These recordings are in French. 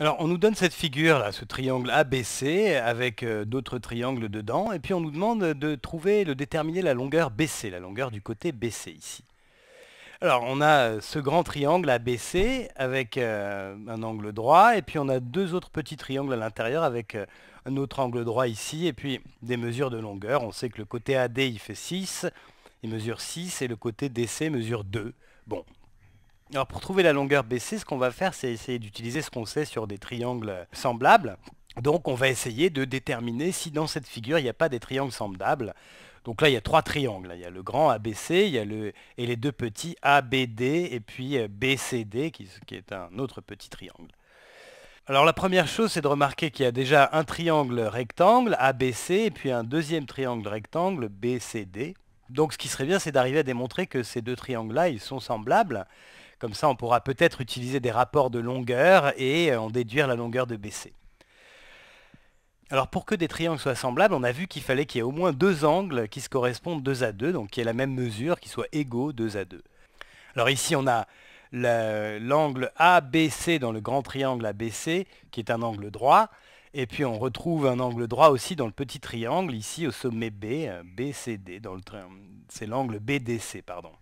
Alors, on nous donne cette figure, là, ce triangle ABC avec euh, d'autres triangles dedans, et puis on nous demande de trouver, de déterminer la longueur BC, la longueur du côté BC ici. Alors, on a euh, ce grand triangle ABC avec euh, un angle droit, et puis on a deux autres petits triangles à l'intérieur avec un autre angle droit ici, et puis des mesures de longueur. On sait que le côté AD, il fait 6, il mesure 6, et le côté DC mesure 2. Bon, alors pour trouver la longueur BC, ce qu'on va faire, c'est essayer d'utiliser ce qu'on sait sur des triangles semblables. Donc on va essayer de déterminer si dans cette figure, il n'y a pas des triangles semblables. Donc là, il y a trois triangles. Il y a le grand ABC et les deux petits ABD et puis euh, BCD, qui, qui est un autre petit triangle. Alors la première chose, c'est de remarquer qu'il y a déjà un triangle rectangle, ABC, et puis un deuxième triangle rectangle, BCD. Donc ce qui serait bien, c'est d'arriver à démontrer que ces deux triangles-là, ils sont semblables. Comme ça, on pourra peut-être utiliser des rapports de longueur et euh, en déduire la longueur de BC. Alors pour que des triangles soient semblables, on a vu qu'il fallait qu'il y ait au moins deux angles qui se correspondent 2 à 2, donc qui aient la même mesure, qui soient égaux 2 à 2. Alors ici on a l'angle ABC dans le grand triangle ABC, qui est un angle droit, et puis on retrouve un angle droit aussi dans le petit triangle, ici au sommet B, euh, BCD, c'est l'angle BDC, pardon.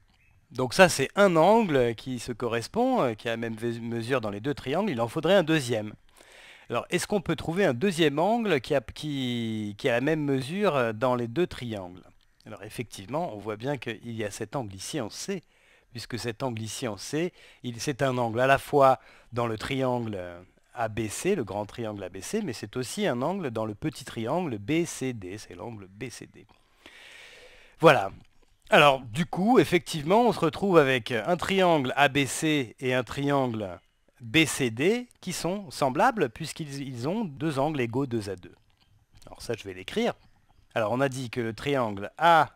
Donc ça, c'est un angle qui se correspond, euh, qui a la même mesure dans les deux triangles. Il en faudrait un deuxième. Alors, est-ce qu'on peut trouver un deuxième angle qui a, qui, a la même mesure euh, dans les deux triangles Alors, effectivement, on voit bien qu'il y a cet angle ici en C, puisque cet angle ici en C, c'est un angle à la fois dans le triangle euh, ABC, le grand triangle ABC, mais c'est aussi un angle dans le petit triangle BCD, c'est l'angle BCD. Voilà, alors, du coup, effectivement, on se retrouve avec un triangle ABC et un triangle BCD qui sont semblables puisqu'ils ont deux angles égaux 2 à 2. Alors ça, je vais l'écrire. Alors, on a dit que le triangle A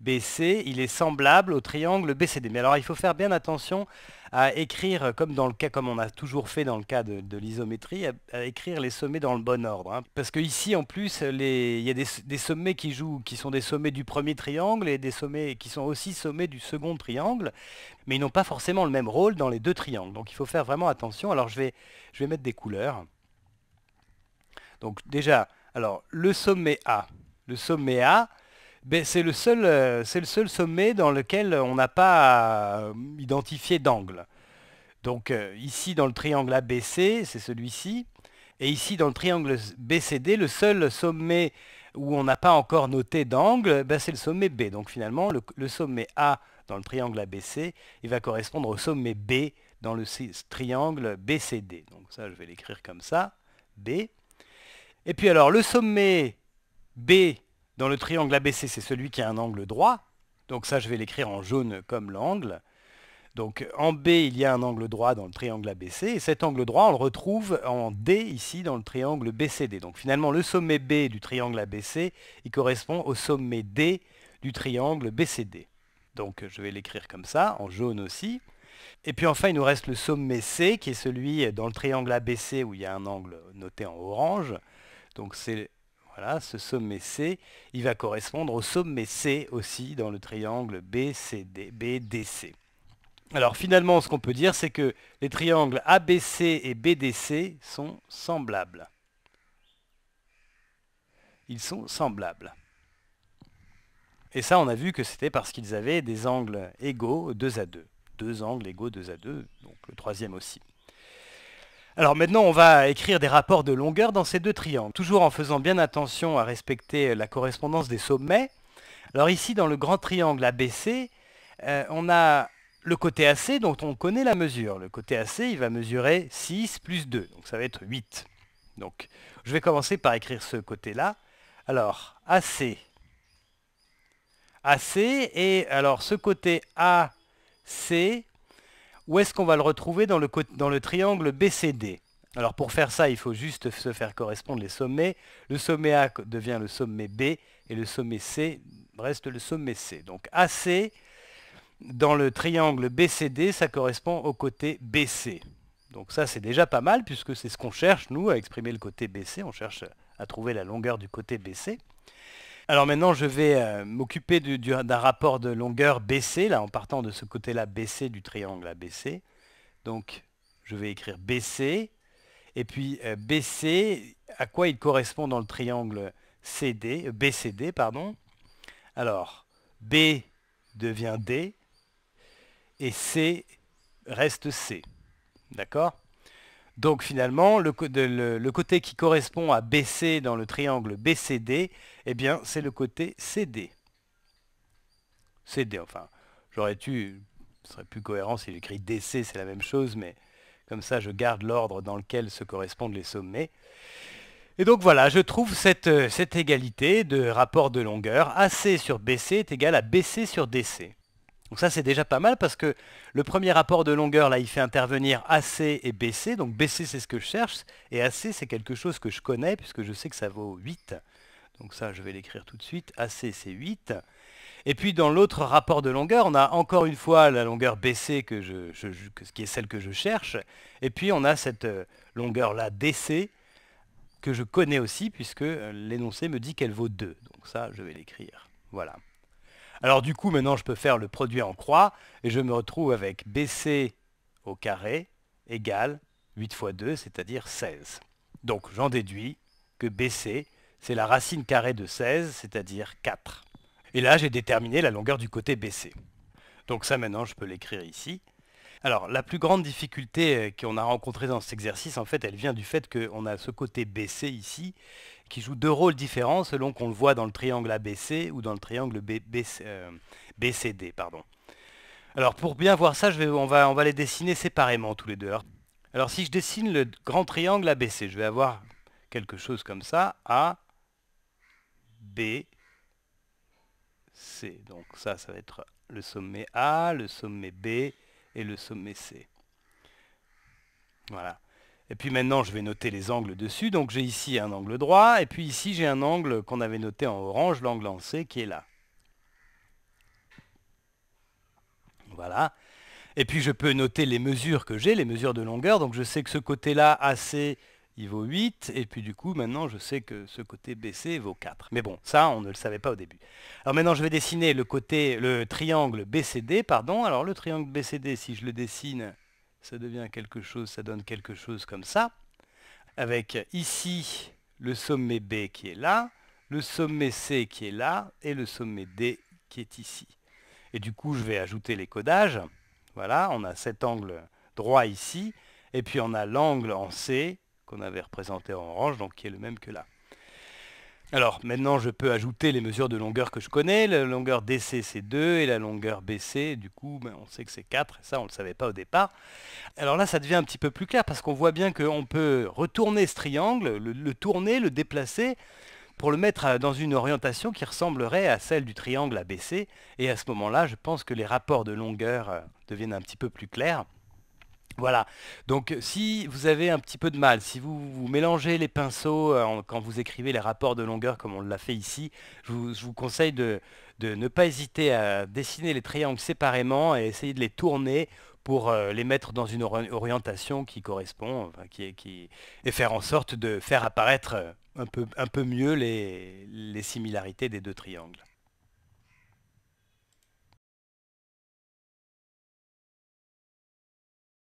BC, il est semblable au triangle BCD. Mais alors il faut faire bien attention à écrire, comme dans le cas, comme on a toujours fait dans le cas de, l'isométrie, à, écrire les sommets dans le bon ordre. Hein. Parce qu'ici, en plus, il y a des, sommets qui jouent, qui sont des sommets du premier triangle et des sommets qui sont aussi sommets du second triangle, mais ils n'ont pas forcément le même rôle dans les deux triangles. Donc il faut faire vraiment attention. Alors je vais, je vais mettre des couleurs. Donc déjà, alors le sommet A, le sommet A, ben, euh, c'est le, seul, sommet dans lequel on n'a pas euh, identifié d'angle. Donc euh, ici dans le triangle ABC, c'est celui-ci. Et ici dans le triangle BCD, le seul sommet où on n'a pas encore noté d'angle, ben, c'est le sommet B. Donc finalement, le, sommet A dans le triangle ABC, il va correspondre au sommet B dans le triangle BCD. Donc ça, je vais l'écrire comme ça, B. Et puis alors, le sommet B dans le triangle ABC, c'est celui qui a un angle droit. Donc ça, je vais l'écrire en jaune comme l'angle. Donc en B, il y a un angle droit dans le triangle ABC. Et cet angle droit, on le retrouve en D ici dans le triangle BCD. Donc finalement, le sommet B du triangle ABC, il correspond au sommet D du triangle BCD. Donc je vais l'écrire comme ça, en jaune aussi. Et puis enfin, il nous reste le sommet C, qui est celui dans le triangle ABC où il y a un angle noté en orange. Donc c'est voilà, ce sommet C, il va correspondre au sommet C aussi dans le triangle BCD, BDC. Alors finalement, ce qu'on peut dire, c'est que les triangles ABC et BDC sont semblables. Ils sont semblables. Et ça, on a vu que c'était parce qu'ils avaient des angles égaux 2 à 2. Deux angles égaux 2 à 2, donc le troisième aussi. Alors maintenant, on va écrire des rapports de longueur dans ces deux triangles, toujours en faisant bien attention à respecter la correspondance des sommets. Alors ici, dans le grand triangle ABC, euh, on a le côté AC dont on connaît la mesure. Le côté AC, il va mesurer 6 plus 2, donc ça va être 8. Donc, je vais commencer par écrire ce côté-là. Alors, AC. AC, et alors ce côté AC, où est-ce qu'on va le retrouver dans le, triangle BCD Alors pour faire ça, il faut juste se faire correspondre les sommets. Le sommet A devient le sommet B et le sommet C reste le sommet C. Donc AC, dans le triangle BCD, ça correspond au côté BC. Donc ça, c'est déjà pas mal, puisque c'est ce qu'on cherche, nous, à exprimer le côté BC. On cherche à trouver la longueur du côté BC. Alors maintenant, je vais euh, m'occuper d'un rapport de longueur BC, là, en partant de ce côté-là BC du triangle ABC. Donc, je vais écrire BC. Et puis, euh, BC, à quoi il correspond dans le triangle CD, euh, BCD pardon. Alors, B devient D et C reste C. D'accord donc finalement, le, côté qui correspond à BC dans le triangle BCD, eh bien, c'est le côté CD. CD, enfin, j'aurais dû, ce serait plus cohérent si j'écris DC, c'est la même chose, mais comme ça, je garde l'ordre dans lequel se correspondent les sommets. Et donc voilà, je trouve cette, cette égalité de rapport de longueur, AC sur BC est égal à BC sur DC. Donc ça c'est déjà pas mal parce que le premier rapport de longueur là il fait intervenir AC et BC, donc BC c'est ce que je cherche et AC c'est quelque chose que je connais puisque je sais que ça vaut 8. Donc ça je vais l'écrire tout de suite, AC c'est 8. Et puis dans l'autre rapport de longueur, on a encore une fois la longueur BC que je, qui est celle que je cherche et puis on a cette euh, longueur là DC que je connais aussi puisque l'énoncé me dit qu'elle vaut 2. Donc ça je vais l'écrire. Voilà. Alors du coup, maintenant, je peux faire le produit en croix, et je me retrouve avec BC au carré égale 8 fois 2, c'est-à-dire 16. Donc j'en déduis que BC, c'est la racine carrée de 16, c'est-à-dire 4. Et là, j'ai déterminé la longueur du côté BC. Donc ça, maintenant, je peux l'écrire ici. Alors, la plus grande difficulté euh, qu'on a rencontrée dans cet exercice, en fait, elle vient du fait qu'on a ce côté BC ici, qui joue deux rôles différents selon qu'on le voit dans le triangle ABC ou dans le triangle BCD. Euh, alors pour bien voir ça, on, va, les dessiner séparément tous les deux. alors si je dessine le grand triangle ABC, je vais avoir quelque chose comme ça, A, B, C. Donc ça, ça va être le sommet A, le sommet B et le sommet C. Voilà. Et puis maintenant, je vais noter les angles dessus. Donc j'ai ici un angle droit, et puis ici j'ai un angle qu'on avait noté en orange, l'angle en C, qui est là. Voilà. Et puis je peux noter les mesures que j'ai, les mesures de longueur. Donc je sais que ce côté-là, AC, il vaut 8. Et puis du coup, maintenant, je sais que ce côté BC vaut 4. Mais bon, ça, on ne le savait pas au début. Alors maintenant, je vais dessiner le, côté, le triangle BCD. Pardon. Alors le triangle BCD, si je le dessine ça devient quelque chose, ça donne quelque chose comme ça, avec ici le sommet B qui est là, le sommet C qui est là, et le sommet D qui est ici. Et du coup, je vais ajouter les codages. Voilà, on a cet angle droit ici, et puis on a l'angle en C qu'on avait représenté en orange, donc qui est le même que là. Alors maintenant, je peux ajouter les mesures de longueur que je connais. La longueur DC, c'est 2 et la longueur BC, du coup, ben, on sait que c'est 4. Ça, on ne le savait pas au départ. Alors là, ça devient un petit peu plus clair parce qu'on voit bien qu'on peut retourner ce triangle, le, le, tourner, le déplacer pour le mettre dans une orientation qui ressemblerait à celle du triangle ABC. Et à ce moment-là, je pense que les rapports de longueur euh, deviennent un petit peu plus clairs. Voilà, donc si vous avez un petit peu de mal, si vous, vous mélangez les pinceaux euh, quand vous écrivez les rapports de longueur comme on l'a fait ici, je vous, conseille de, ne pas hésiter à dessiner les triangles séparément et essayer de les tourner pour euh, les mettre dans une orientation qui correspond et faire en sorte de faire apparaître euh, un peu, mieux les similarités des deux triangles.